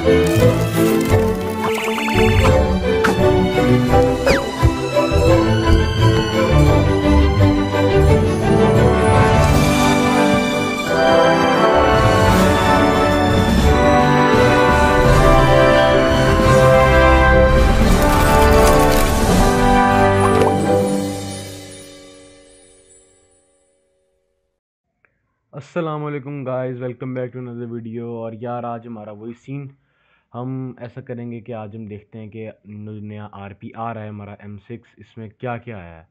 Aslam guys welcome back to another video और यार आज हमारा वही सीन हम ऐसा करेंगे कि आज हम देखते हैं कि नया आर पी आर है हमारा एम सिक्स इसमें क्या क्या आया है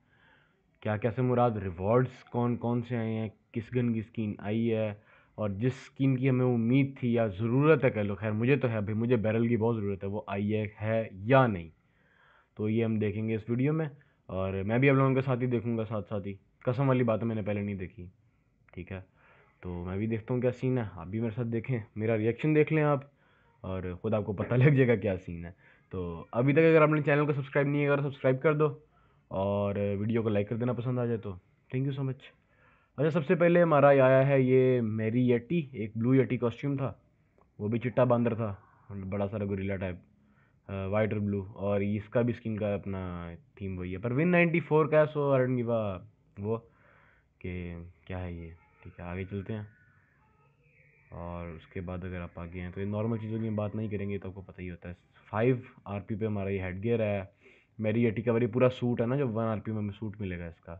क्या क्या से मुराद रिवॉर्ड्स कौन कौन से आए हैं किस गन की स्कीन आई है और जिस स्कीन की हमें उम्मीद थी या ज़रूरत है कह लो खैर मुझे तो है भाई मुझे बैरल की बहुत ज़रूरत है वो आई है, है या नहीं तो ये हम देखेंगे इस वीडियो में और मैं भी आप लोगों के साथ ही देखूँगा साथ साथ ही कसम वाली बात मैंने पहले नहीं देखी ठीक है तो मैं भी देखता हूँ क्या सीन है आप भी मेरे साथ देखें मेरा रिएक्शन देख लें आप और ख़ुद आपको पता लग जाएगा क्या सीन है तो अभी तक अगर आपने चैनल को सब्सक्राइब नहीं किया अगर सब्सक्राइब कर दो और वीडियो को लाइक कर देना पसंद आ जाए तो थैंक यू सो मच अच्छा सबसे पहले हमारा आया है ये मेरी यटी एक ब्लू यटी कॉस्ट्यूम था वो भी चिट्टा बांदर था बड़ा सारा गुरीला टाइप वाइट और ब्लू और इसका भी स्किन का अपना थीम वही है पर विन नाइन्टी फोर का सो अरण वो कि क्या है ये ठीक है आगे चलते हैं और उसके बाद अगर आप आगे हैं तो ये नॉर्मल चीज़ों की बात नहीं करेंगे तो आपको पता ही होता है फाइव आर पी पे हमारा ये हेड गियर है मेरी एटी का वरी पूरा सूट है ना जब वन आर पी में हमें सूट मिलेगा इसका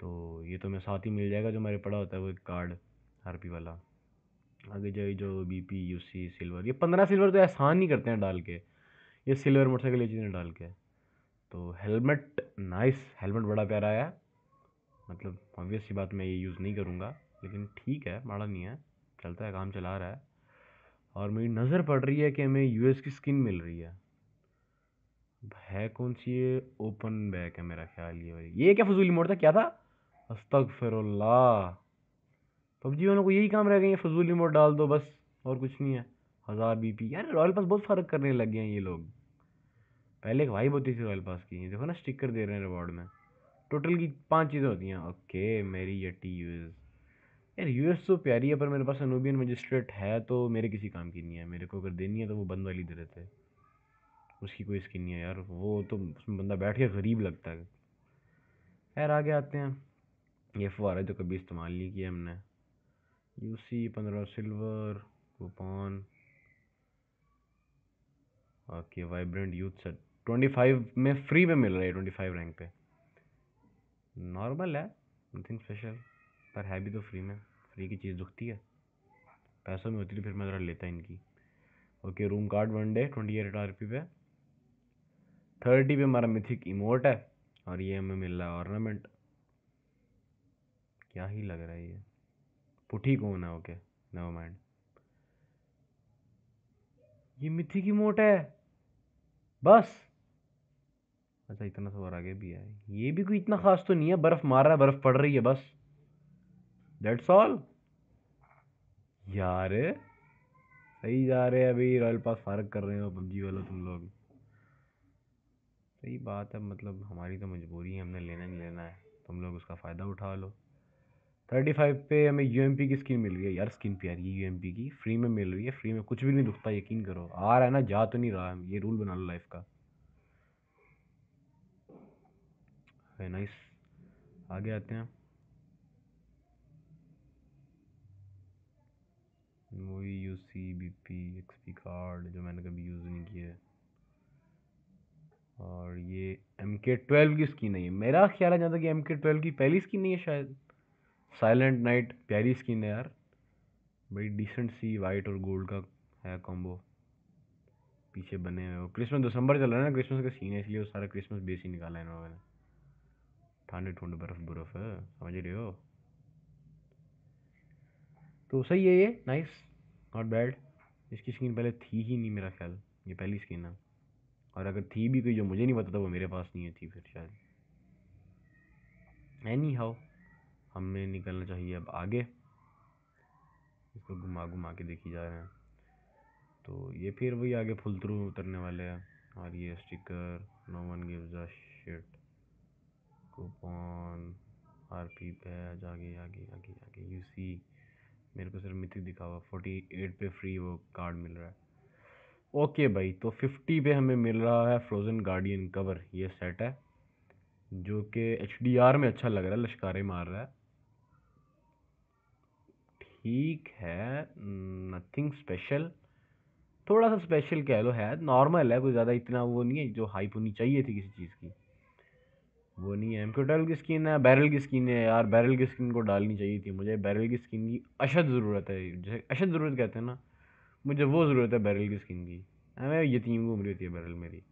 तो ये तो मैं साथ ही मिल जाएगा जो मेरे पड़ा होता है वो एक कार्ड आर पी वाला आगे जो जो B P U C silver ये पंद्रह सिल्वर तो एहसान ही करते हैं डाल के ये सिल्वर मोटरसाइकिल ये चीज़ें डाल के तो हेलमेट नाइस हेलमेट बड़ा प्यारा आया मतलब ऑब्वियस सी बात मैं ये यूज़ नहीं करूँगा लेकिन ठीक है माड़ा नहीं है चलता है काम चला रहा है और मेरी नज़र पड़ रही है कि हमें यूएस की स्किन मिल रही है है कौन सी ये ओपन बैक है मेरा ख्याल ये भाई ये क्या फजूली मोड़ था क्या था अस्तक फिरल्ला पबजी वालों को यही काम रह गए ये फजूली मोड़ डाल दो बस और कुछ नहीं है हज़ार बीपी यार रॉयल पास बहुत फ़र्क करने लग गए हैं ये लोग पहले एक वाइब होती थी रॉयल पास की देखो ना स्टिकर दे रहे हैं रिवॉर्ड में टोटल की पांच चीज़ें होती हैं ओके मेरी यटी यूज़ यार यूएस तो प्यारी है पर मेरे पास अनूबियन मजिस्ट्रेट है तो मेरे किसी काम की नहीं है मेरे को अगर देनी है तो वो बंद वाली दे देते उसकी कोई स्किन नहीं है यार वो तो उसमें बंदा बैठ के गरीब लगता है खैर आगे आते हैं ये फुहारा जो कभी इस्तेमाल नहीं किया हमने यू सी पंद्रह silver coupon okay vibrant youth set twenty five में फ्री में मिल रहा है ट्वेंटी फाइव रैंक पे नॉर्मल है नथिंग स्पेशल पर है भी तो फ्री में फ्री की चीज़ दुखती है पैसों में होती तो फिर मैं ज़रा लेता इनकी okay room card one day twenty eight R P पे थर्टी पे हमारा मिथिक इमोट है और ये हमें मिल रहा है ऑर्नामेंट क्या ही लग रहा है ये पुठी कौन है ओके नो माइंड ये मिथिक इमोट है बस अच्छा इतना सा तो और आगे भी है ये भी कोई इतना ख़ास तो नहीं है बर्फ़ मार रहा है बर्फ़ पड़ रही है बस दैट्स ऑल यार सही जा रहे हैं अभी रॉयल पास फर्क कर रहे हो पबजी वाले तुम लोग सही बात है मतलब हमारी तो मजबूरी है हमने लेना नहीं लेना है तुम लोग उसका फ़ायदा उठा लो थर्टी फाइव पे हमें यू एम पी की स्किन मिल गई है यार स्किन रही है यू एम पी की फ्री में मिल रही है फ्री में कुछ भी नहीं दुखता यकीन करो आ रहा है ना जा तो नहीं रहा है ये रूल बना लो लाइफ का है नाइस आगे आते हैं कोई U C B P X P card जो मैंने कभी यूज़ नहीं किया है और ये एम के ट्वेल्व की स्किन है मेरा ख्याल है जहाँ कि एम के ट्वेल्व की पहली स्किन नहीं है शायद साइलेंट नाइट प्यारी स्किन है यार बड़ी डिसेंट सी वाइट और गोल्ड का है कॉम्बो पीछे बने हुए क्रिसमस दिसंबर चल रहा है ना क्रिसमस का सीन है इसलिए वो सारा क्रिसमस बेस ही निकाला है इन्होंने ठंड ठुंड बर्फ बर्फ समझ रहे हो तो सही है ये नाइस नॉट बैड इसकी स्किन पहले थी ही नहीं मेरा ख्याल ये पहली स्किन है और अगर थी भी कोई जो मुझे नहीं पता था वो मेरे पास नहीं है थी फिर शायद एनी हाउ हमें निकलना चाहिए अब आगे इसको घुमा घुमा के देखी जा रहे हैं तो ये फिर वही आगे फुल थ्रू उतरने वाले हैं और ये sticker no one gives a shit coupon R P page आगे आगे आगे आगे यू सी मेरे को सिर्फ मिथिक दिखा हुआ फोर्टी एट पे फ्री वो कार्ड मिल रहा है ओके भाई तो फिफ्टी पे हमें मिल रहा है फ्रोज़न गार्डियन कवर ये सेट है जो कि एच में अच्छा लग रहा है लश्कारे मार रहा है ठीक है नथिंग स्पेशल थोड़ा सा स्पेशल कह लो है नॉर्मल है कोई ज़्यादा इतना वो नहीं है जो हाइप होनी चाहिए थी किसी चीज़ की वो नहीं है एम की स्किन है बैरल की स्किन है यार बैरल की स्किन को डालनी चाहिए थी मुझे बैरल की स्किन की अशद ज़रूरत है जैसे अशद ज़रूरत कहते हैं ना मुझे वो ज़रूरत है बैरल की स्किन की हमें हाँ, यतीम घूम रही होती है बैरल मेरी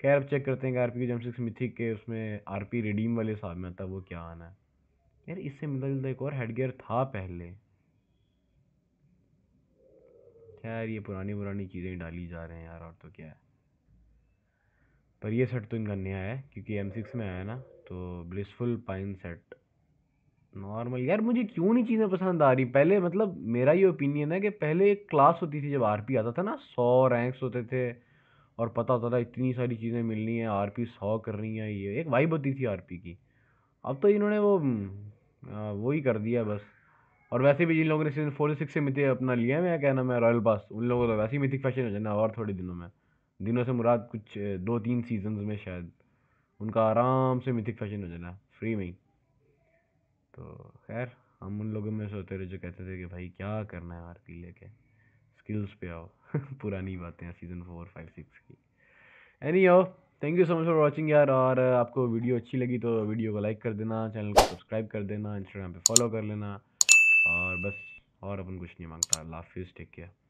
खैर अब चेक करते हैं कि R P jump six mythic के उसमें आर पी रिडीम वाले हिसाब में आता वो क्या आना है यार इससे मिलता जुलता एक और हेड गियर था पहले खैर ये पुरानी पुरानी चीज़ें डाली जा रहे हैं यार और तो क्या है पर ये सेट तो इनका नया है क्योंकि एम सिक्स में आया ना तो ब्लिसफुल पाइन सेट नॉर्मल यार मुझे क्यों नहीं चीज़ें पसंद आ रही पहले मतलब मेरा ये ओपिनियन है कि पहले एक क्लास होती थी जब आर पी आता था ना सौ रैंक्स होते थे और पता होता था इतनी सारी चीज़ें मिलनी है आर पी सौ करनी है ये एक वाइब होती थी आर पी की अब तो इन्होंने वो हम्म, वो ही कर दिया बस और वैसे भी जिन लोगों ने सीजन फोर सिक्स से मिथिक अपना लिया है कहना मैं रॉयल पास उन लोगों को तो वैसे ही मिथिक फैशन हो जाना और थोड़े दिनों में दिनों से मुराद कुछ दो तीन सीजन में शायद उनका आराम से मिथिक फैशन हो जाना फ्री में ही तो खैर हम उन लोगों में से होते रहे जो कहते थे कि भाई क्या करना है आरपी लेके स्किल्स पे आओ पुरानी बातें हैं सीज़न फोर फाइव सिक्स की एनी आओ thank you so much for watching यार और आपको वीडियो अच्छी लगी तो वीडियो को लाइक कर देना चैनल को सब्सक्राइब कर देना इंस्टाग्राम पे फॉलो कर लेना और बस और अपन कुछ नहीं मांगता अल्लाह हाफिज़ टेक केयर